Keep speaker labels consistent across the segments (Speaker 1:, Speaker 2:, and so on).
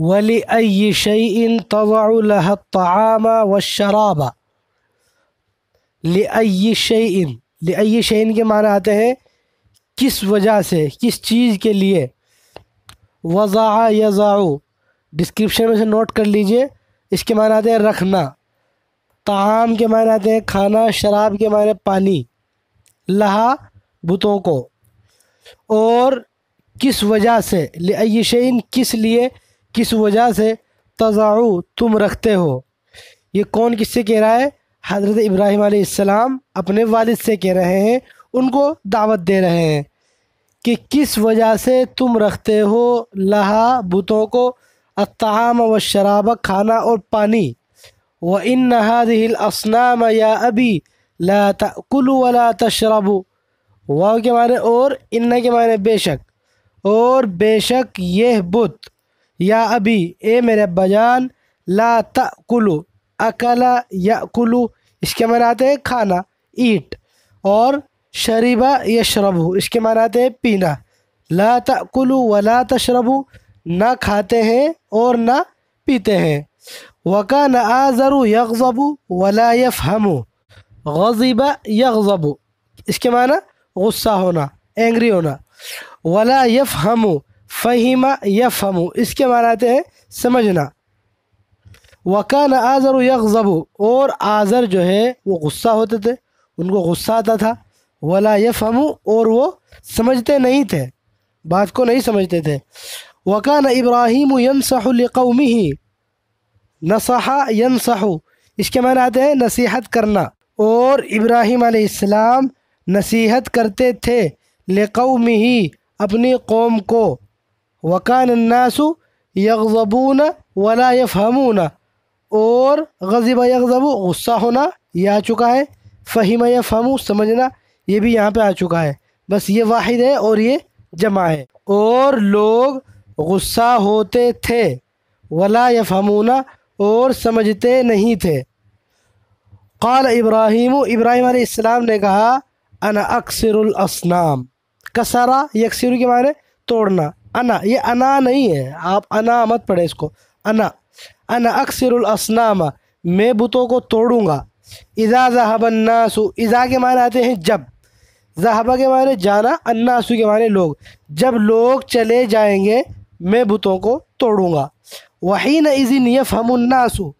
Speaker 1: वली अय शैन तवाम व शराबा लय शैन लय शैन के माना आते हैं किस वजह से किस चीज़ के लिए वज़ा यज़ाऊ डिस्क्रिप्शन में से नोट कर लीजिए इसके माना आते हैं रखना ताम के माने आते हैं खाना शराब के माने पानी लहा बुतों को और किस वजह से लय शैन किस लिए किस वजह से तज़ाऊ तुम रखते हो ये कौन किससे कह रहा है हज़रत इब्राहिम आसमाम अपने वालिद से कह रहे हैं उनको दावत दे रहे हैं कि किस वजह से तुम रखते हो लहा बुतों को अतहाम व शराब खाना और पानी व इन नहादनाम या अभी ला कुल्लू वला तशरबू वाह के माने और इन्ना के माने बेशक और बेशक यह बुत या अभी ए मेरे अब्बा जान ला तुलु अकला याकुलु इसके मना आते हैं खाना ईट और शरीबा यशरबू इसके माना आते हैं पीना ला तकुलु व ला तशरबू ना खाते हैं और ना पीते हैं वका न आज़रु यकबू वला हमू गजीबा यकबू इसके माना गुस्सा होना एंग्री होना वला यफ हमू फ़हीमा या इसके माना आते हैं समझना वकान आज़र यकज़बू और आज़र जो है वो गुस्सा होते थे उनको गुस्सा आता था वला यफहमू और वो समझते नहीं थे बात को नहीं समझते थे वकान इब्राहिम यनसहलकौमी ही नसहा यनसहु इसके मान आते हैं नसीहत करना और इब्राहिम आसमाम नसीहत करते थे लेकौमी ही अपनी कौम को वकान नासु यकजबून वला यफहमून और गज़ब यकबू गुस्सा होना यह आ चुका है फ़हीम यफहमू समझना ये भी यहाँ पे आ चुका है बस ये वाहिद है और ये जमा है और लोग गुस्सा होते थे वला यफहमूना और समझते नहीं थे कल इब्राहिम इब्राहिम आसमाम ने कहा अन अक्सरसनाम कसरा यकसर के माने तोड़ना अना ये अना नहीं है आप अना मत पढ़े इसको अना अना अक्सरुल मैं बुतों को तोड़ूंगा इज़ा जहाबन्नासु इज़ा के माने आते हैं जब जहाबा के माने जाना अन्नासु के माने लोग जब लोग चले जाएंगे मैं बुतों को तोड़ूंगा वही न इज़िन यफ़हमुन्नासु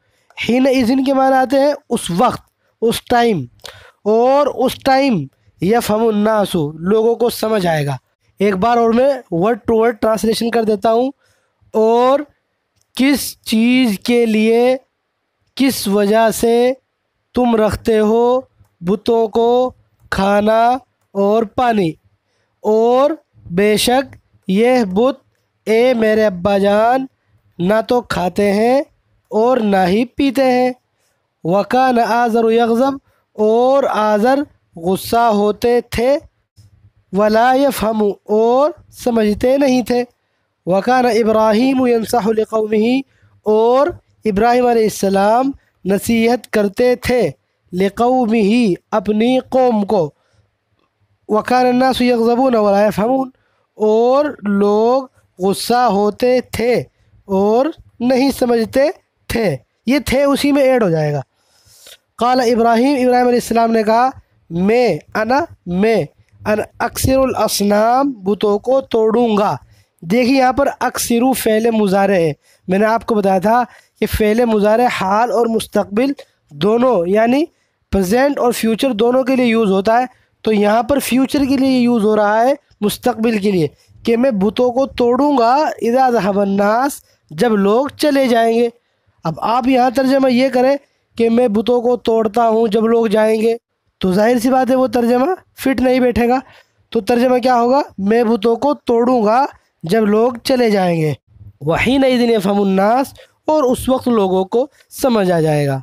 Speaker 1: ही न इज़िन के माने आते हैं उस वक्त उस टाइम और उस टाइम यफ़हमुन्नासु लोगों को समझ आएगा एक बार और मैं वर्ड टू वर्ड ट्रांसलेशन कर देता हूँ और किस चीज़ के लिए किस वजह से तुम रखते हो बुतों को खाना और पानी और बेशक यह बुत ए मेरे अब्बा जान ना तो खाते हैं और ना ही पीते हैं वकान आज़र यकज़ब और आज़र गुस्सा होते थे वलायफ हम और समझते नहीं थे वकान इब्राहिम ही और इब्राहिम आसमाम नसीहत करते थे लेकौम ही अपनी कौम को वकान नासबून वलायफ हम और लोग गुस्सा होते थे और नहीं समझते थे ये थे उसी में ऐड हो जाएगा काला इब्राहिम इब्राहिम ने कहा मैं अना मैं अन अक्सर असनाम बुतों को तोड़ूंगा देखिए यहाँ पर अक्सर फ़ैल मुजारे है मैंने आपको बताया था कि फैले मुजारे हाल और मुस्तबिल दोनों यानी प्रजेंट और फ्यूचर दोनों के लिए यूज़ होता है तो यहाँ पर फ्यूचर के लिए यूज़ हो रहा है मुस्तबिल के लिए कि मैं बुतों को तोड़ूँगा इजाज़ जहबन्नास जब लोग चले जाएंगे अब आप यहाँ तर्जमा ये करें कि मैं बुतों को तोड़ता हूँ जब लोग जाएंगे तो जाहिर सी बात है वो तर्जमा फिट नहीं बैठेगा तो तर्जमा क्या होगा मैं भूतों को तोड़ूंगा जब लोग चले जाएंगे वही नई दिन फमुन्नास और उस वक्त लोगों को समझ आ जाएगा